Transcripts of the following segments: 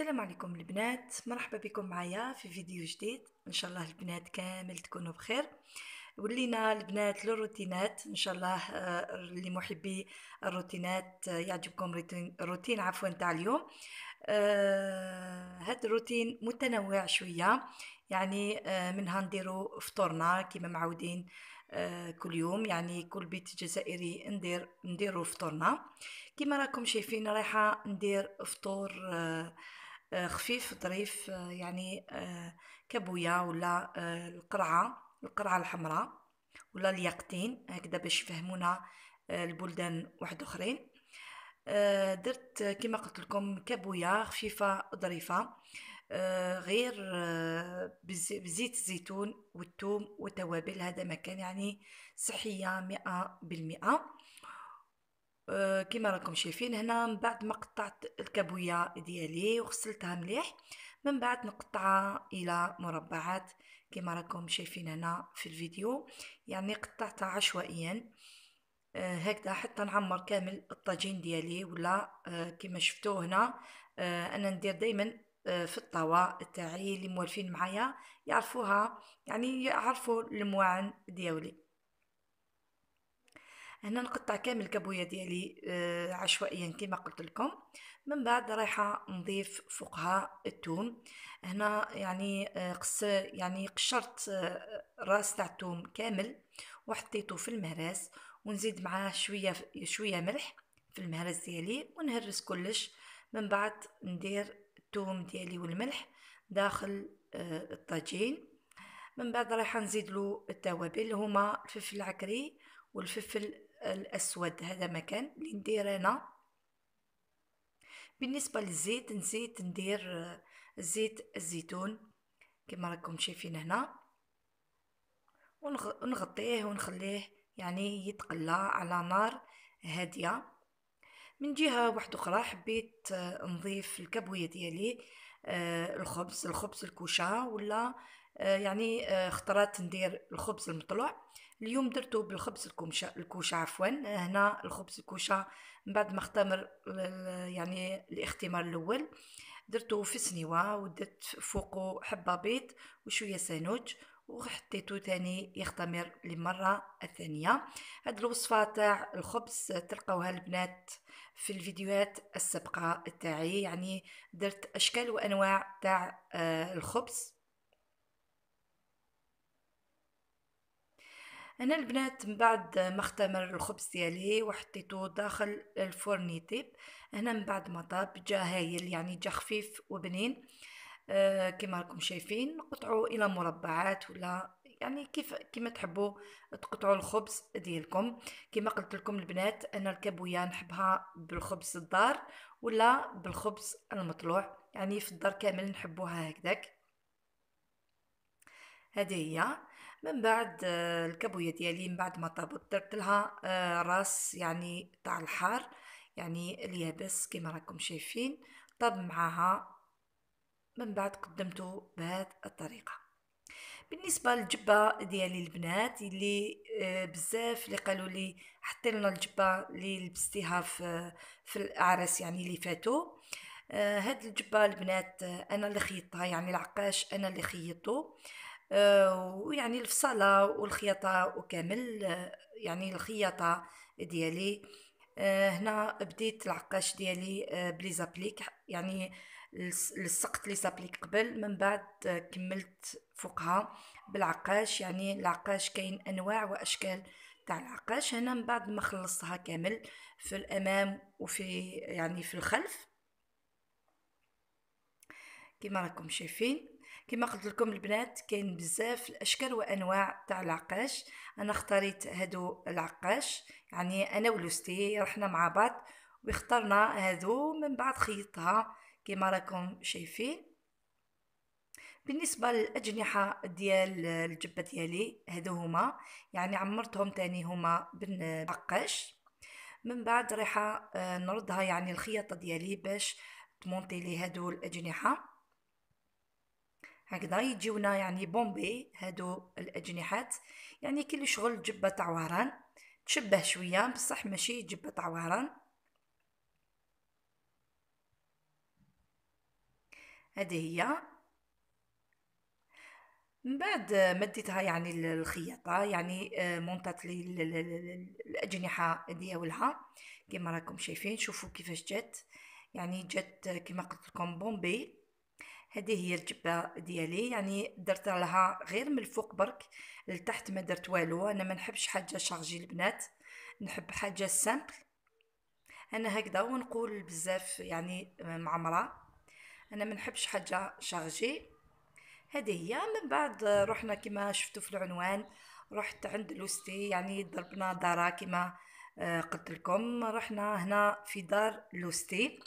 السلام عليكم البنات مرحبا بكم معايا في فيديو جديد ان شاء الله البنات كامل تكونوا بخير ولينا البنات للروتينات ان شاء الله آه، اللي محبي الروتينات آه، يعجبكم روتين, عفوا تاع اليوم هذا آه، الروتين متنوع شويه يعني منها نديرو فطورنا كما معودين كل يوم يعني كل بيت جزائري ندير نديرو فطورنا كما راكم شايفين رايحه ندير فطور آه، خفيف ظريف آه، يعني آه، كابويا ولا القرعه القرعه الحمراء ولا اليقطين هكذا باش يفهمونا البلدان واحد اخرين درت كما قلت لكم كابويا خفيفه ظريفه غير بزيت الزيتون والثوم والتوابل هذا مكان يعني صحيه مئة بالمئة آه، كيما راكم شايفين هنا من بعد ما قطعت الكابوية ديالي وغسلتها مليح من بعد نقطعها الى مربعات كيما راكم شايفين هنا في الفيديو يعني قطعتها عشوائيا آه، هكذا حتى نعمر كامل الطاجين ديالي ولا آه، كما شفتوا هنا انا ندير دائما في الطاوة تاعي اللي موالفين معايا يعرفوها يعني يعرفوا المواعن ديالي هنا نقطع كامل الكابويا ديالي آه، عشوائيا كما قلت لكم من بعد رايحه نضيف فوقها الثوم هنا يعني آه، قص يعني قشرت آه، راس تاع الثوم كامل وحطيته في المهراس ونزيد معاه شويه شويه ملح في المهرس ديالي ونهرس كلش من بعد ندير الثوم ديالي والملح داخل الطاجين من بعد رايحه نزيد له التوابل هما الفلفل العكري والفلفل الأسود هذا مكان اللي ندير أنا بالنسبة للزيت نزيد ندير آه، زيت الزيتون كما راكم شايفين هنا ونغطيه ونخليه يعني يتقلى على نار هادية من جهة واحدة أخرى حبيت آه، نضيف الكبوية ديالي آه، الخبز الخبز الكوشة ولا يعني اخترت خطرات ندير الخبز المطلوع اليوم درتو بالخبز الكمشة الكوشة عفوا هنا الخبز الكوشة من بعد ما اختمر يعني الاختمار الاول درتو في سنيوة ودرت فوقه حبة بيض وشوية سانوج وحطيتو تاني يختمر للمرة الثانية هاد الوصفة تاع الخبز تلقاوها البنات في الفيديوهات السابقة تاعي يعني درت أشكال وأنواع تاع آه، الخبز انا البنات من بعد ما اختمر الخبز ديالي وحطيته داخل الفرن يطيب هنا من بعد ما طاب جا هايل يعني جا خفيف وبنين آه كما راكم شايفين قطعوا الى مربعات ولا يعني كيف كما تحبوا تقطعوا الخبز ديالكم كما قلت لكم البنات انا الكابويا نحبها بالخبز الدار ولا بالخبز المطلوع يعني في الدار كامل نحبوها هكذاك هذه هي من بعد آه، الكابوية ديالي من بعد ما طابت درت لها آه، راس يعني تاع الحار يعني اليابس كما راكم شايفين طاب معاها من بعد قدمته بهذه الطريقه بالنسبه للجبه ديالي البنات اللي آه، بزاف اللي قالوا لي حطي لنا الجبه اللي لبستيها في في الاعراس يعني اللي فاتوا هاد الجبه البنات انا اللي خيطتها يعني العقاش انا اللي خيطته آه، ويعني الفصالة والخياطة وكامل يعني الخياطة ديالي آه، هنا بديت العقاش ديالي آه، بلي زابليك يعني لس- لصقت لي زابليك قبل من بعد كملت فوقها بالعقاش يعني العقاش كاين انواع واشكال تاع العقاش هنا من بعد ما خلصتها كامل في الامام وفي يعني في الخلف كما راكم شايفين كما قلت لكم البنات كاين بزاف الاشكال وانواع تاع العقاش انا اختاريت هادو العقاش يعني انا ولوستي رحنا مع بعض واخترنا هادو من بعد خيطها كما راكم شايفين بالنسبه للاجنحه ديال الجبه ديالي هادو هما يعني عمرتهم تاني هما بالعقاش من بعد رايحه آه، نردها يعني الخياطه ديالي باش تمونتي لي هادو الاجنحه هكذا يجيونا يعني بومبي هادو الأجنحات يعني كي اللي شغل جبة عواران تشبه شوية بصح ماشي جبة عواران هذه هي من بعد مديتها يعني الخياطة يعني آه، مونطات لي الأجنحة ديالها كما راكم شايفين شوفوا كيفاش جات يعني جات آه، كما قلت لكم بومبي هذه هي الجبه ديالي يعني درت لها غير من الفوق برك لتحت ما درت والو انا ما نحبش حاجه شارجي البنات نحب حاجه سامبل انا هكذا ونقول بزاف يعني معمره انا ما نحبش حاجه شارجي هذه هي من بعد رحنا كما شفتوا في العنوان رحت عند لوستي يعني ضربنا دارا كما آه، قلت لكم رحنا هنا في دار لوستي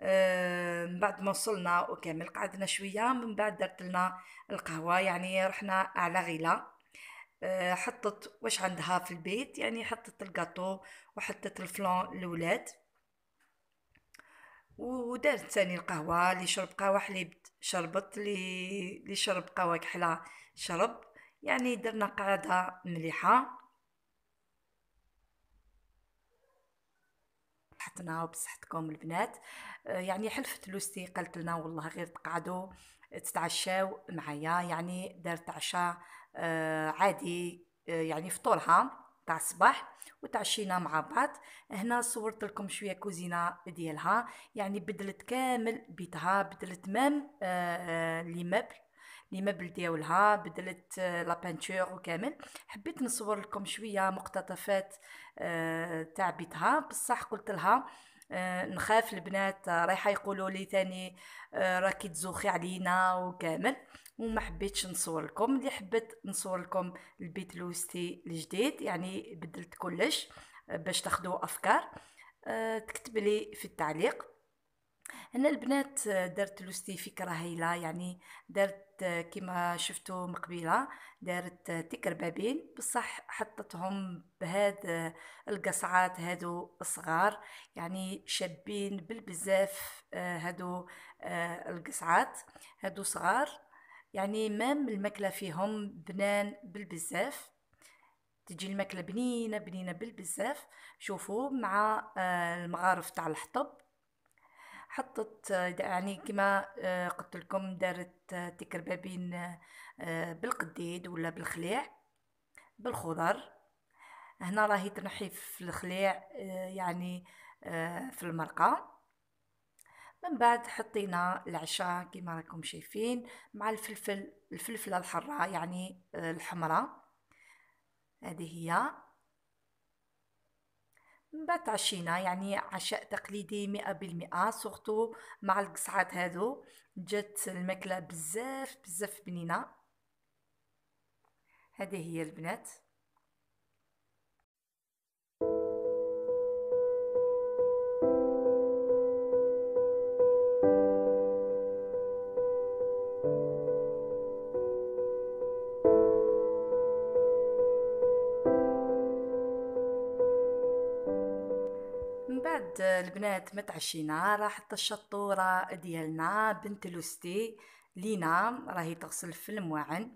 آه، من بعد ما وصلنا وكامل قعدنا شويه من بعد درت لنا القهوه يعني رحنا على غيله آه، حطت واش عندها في البيت يعني حطت الكاطو وحطت الفلان لولاد ودارت ثاني القهوه اللي شرب قهوه حليب شربت لي اللي شرب قهوه كحله شرب يعني درنا قاعده مليحه بصحتنا وبصحتكم البنات آه، يعني حلفت لوستي قالت لنا والله غير تقعدوا تتعشاو معايا يعني دارت عشاء آه، عادي آه، يعني فطورها تاع الصباح وتعشينا مع بعض هنا صورت لكم شويه كوزينه ديالها يعني بدلت كامل بيتها بدلت مام لي مبل لي مبل ديالها بدلت آه، لا بانتور وكامل حبيت نصور لكم شويه مقتطفات آه، تاع بيتها بصح قلت لها آه، نخاف البنات رايحه يقولوا لي تاني راكي تزوخي علينا وكامل وما حبيتش نصور لكم اللي حبيت نصور لكم البيت لوستي الجديد يعني بدلت كلش باش تاخذوا افكار تكتب لي في التعليق هنا البنات درت لوستي فكره هايله يعني درت كما شفتوا مقبلة دارت تكربابين بصح حطتهم بهاد القصعات هادو صغار يعني شابين بالبزاف هادو القصعات هادو صغار يعني مام الماكلة فيهم بنان بالبزاف تجي الماكلة بنينة بنينة بالبزاف شوفوا مع المغارف تاع الحطب حطت يعني كما آه، قلت لكم دارت آه، تكربابين بين آه، بالقديد ولا بالخليع بالخضر هنا راهي تنحي في الخليع يعني في المرقه من بعد حطينا العشاء كما راكم شايفين مع الفلفل الفلفله الحره يعني الحمراء هذه هي تعشينا يعني عشاء تقليدي مئة بالمئة سورتو مع القصعات هادو جات الماكلة بزاف بزاف بنينة هذه هي البنات البنات متعشينا راح حتى الشطوره ديالنا بنت لوستي لينا راهي تغسل في المواعن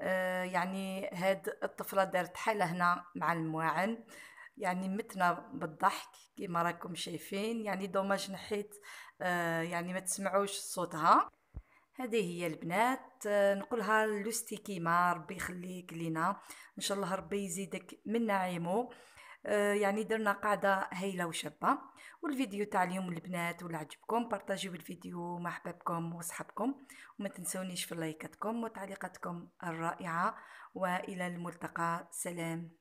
آه، يعني هاد الطفله دارت حاله هنا مع المواعن يعني متنا بالضحك كما راكم شايفين يعني دوماج نحيت آه، يعني ما تسمعوش صوتها هذه هي البنات آه، نقولها لوستي كيما ربي يخليك لينا ان شاء الله ربي يزيدك من نعيمه آه، يعني درنا قاعدة هايلة وشابة والفيديو تاع اليوم البنات ولا عجبكم بارطاجيو الفيديو مع حبابكم وصحابكم وما تنسونيش في لايكاتكم وتعليقاتكم الرائعة وإلى الملتقى سلام